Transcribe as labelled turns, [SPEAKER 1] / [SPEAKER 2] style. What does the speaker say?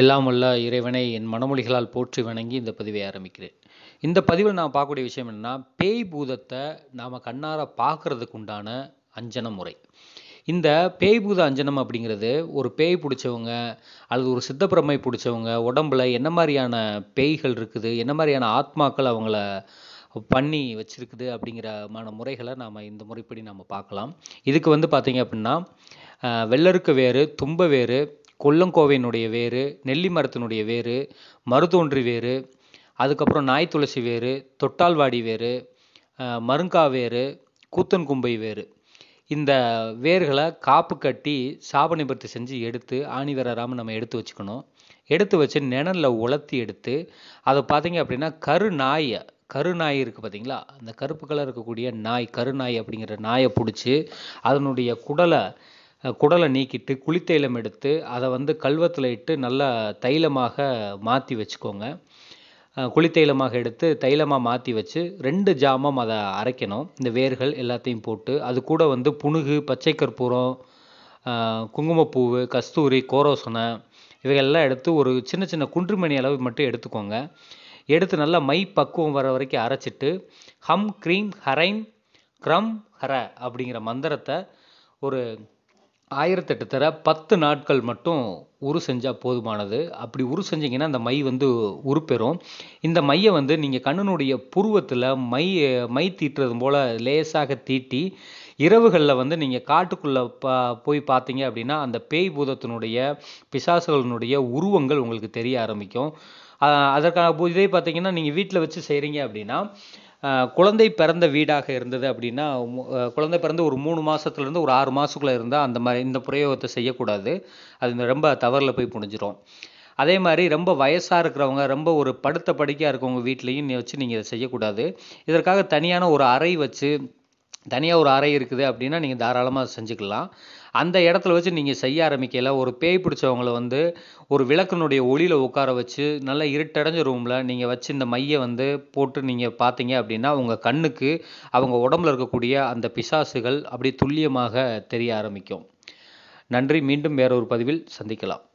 [SPEAKER 1] எல்லாம் வல்ல இறைவனை என் மனமொழிகளால் போற்றி வணங்கி இந்த பதிவை ஆரம்பிக்கிறேன் இந்த பதிவில் நான் பார்க்கக்கூடிய விஷயம் என்னென்னா பேய் பூதத்தை நாம் கண்ணார பார்க்கறதுக்கு உண்டான அஞ்சன முறை இந்த பேய் பூத அஞ்சனம் அப்படிங்கிறது ஒரு பேய் பிடிச்சவங்க அல்லது ஒரு சித்தப்பிரமை பிடிச்சவங்க உடம்புல என்ன மாதிரியான பேய்கள் இருக்குது என்ன மாதிரியான ஆத்மாக்கள் அவங்கள பண்ணி வச்சுருக்குது அப்படிங்கிறமான முறைகளை நாம் இந்த முறைப்படி நாம் பார்க்கலாம் இதுக்கு வந்து பார்த்தீங்க அப்படின்னா வெள்ளருக்கு வேறு தும்ப வேறு கொல்லங்கோவையினுடைய வேர் நெல்லி மரத்தினுடைய வேர் மருதோன்றி வேர் அதுக்கப்புறம் நாய் துளசி வேர் தொட்டால்வாடி வேர் மருங்கா வேர் கூத்தன்கும்பை வேர் இந்த வேர்களை காப்பு கட்டி சாப நிபர்த்தி செஞ்சு எடுத்து ஆணிவராமல் நம்ம எடுத்து வச்சுக்கணும் எடுத்து வச்சு நிணலில் உலர்த்தி எடுத்து அதை பார்த்தீங்க அப்படின்னா கரு நாயை நாய் இருக்குது பார்த்தீங்களா அந்த கருப்பு கலர் இருக்கக்கூடிய நாய் கரு நாய் அப்படிங்கிற நாயை பிடிச்சி அதனுடைய குடலை குடலை நீக்கிட்டு குளித்தைலம் எடுத்து அதை வந்து கல்வத்தில் இட்டு நல்லா தைலமாக மாற்றி வச்சுக்கோங்க குளித்தைலமாக எடுத்து தைலமாக மாற்றி வச்சு ரெண்டு ஜாமம் அதை அரைக்கணும் இந்த வேர்கள் எல்லாத்தையும் போட்டு அது கூட வந்து புணுகு பச்சை கற்பூரம் குங்குமப்பூவு கஸ்தூரி கோரோசனை இவைகள்லாம் எடுத்து ஒரு சின்ன சின்ன குன்றுமணி அளவு மட்டும் எடுத்துக்கோங்க எடுத்து நல்லா மை பக்குவம் வர வரைக்கும் அரைச்சிட்டு ஹம் க்ரீம் ஹரைன் க்ரம் ஹர அப்படிங்கிற மந்திரத்தை ஒரு ஆயிரத்தெட்டு தர பத்து நாட்கள் மட்டும் உரு செஞ்சால் போதுமானது அப்படி உரு செஞ்சீங்கன்னா அந்த மை வந்து உருப்பெறும் இந்த மையை வந்து நீங்கள் கண்ணனுடைய புருவத்தில் மை மை தீட்டுறது போல் லேசாக தீட்டி இரவுகளில் வந்து நீங்கள் காட்டுக்குள்ளே பா போய் பார்த்தீங்க அப்படின்னா அந்த பேய் பூதத்தினுடைய பிசாசுகளினுடைய உருவங்கள் உங்களுக்கு தெரிய ஆரம்பிக்கும் அதற்கான இதே பார்த்தீங்கன்னா நீங்கள் வீட்டில் வச்சு செய்கிறீங்க அப்படின்னா குழந்தை பிறந்த வீடாக இருந்தது அப்படின்னா குழந்தை பிறந்து ஒரு மூணு மாதத்துலேருந்து ஒரு ஆறு மாதத்துக்குள்ளே இருந்தால் அந்த மாதிரி இந்த பிரயோகத்தை செய்யக்கூடாது அது ரொம்ப தவறில் போய் புனிஞ்சிடும் அதே மாதிரி ரொம்ப வயசாக இருக்கிறவங்க ரொம்ப ஒரு படுத்த படுக்கையாக இருக்கவங்க வீட்லேயும் வச்சு நீங்கள் இதை செய்யக்கூடாது இதற்காக தனியான ஒரு அறை வச்சு தனியாக ஒரு அறை இருக்குது அப்படின்னா நீங்கள் தாராளமாக செஞ்சுக்கலாம் அந்த இடத்துல வச்சு நீங்கள் செய்ய ஆரம்பிக்கல ஒரு பேய் பிடிச்சவங்கள வந்து ஒரு விளக்கினுடைய ஒளியில் உட்கார வச்சு நல்லா இருட்டடைஞ்ச ரூமில் நீங்கள் வச்சு இந்த மையை வந்து போட்டு நீங்கள் பார்த்தீங்க அப்படின்னா உங்கள் கண்ணுக்கு அவங்க உடம்புல இருக்கக்கூடிய அந்த பிசாசுகள் அப்படி துல்லியமாக தெரிய ஆரம்பிக்கும் நன்றி மீண்டும் வேறொரு பதிவில் சந்திக்கலாம்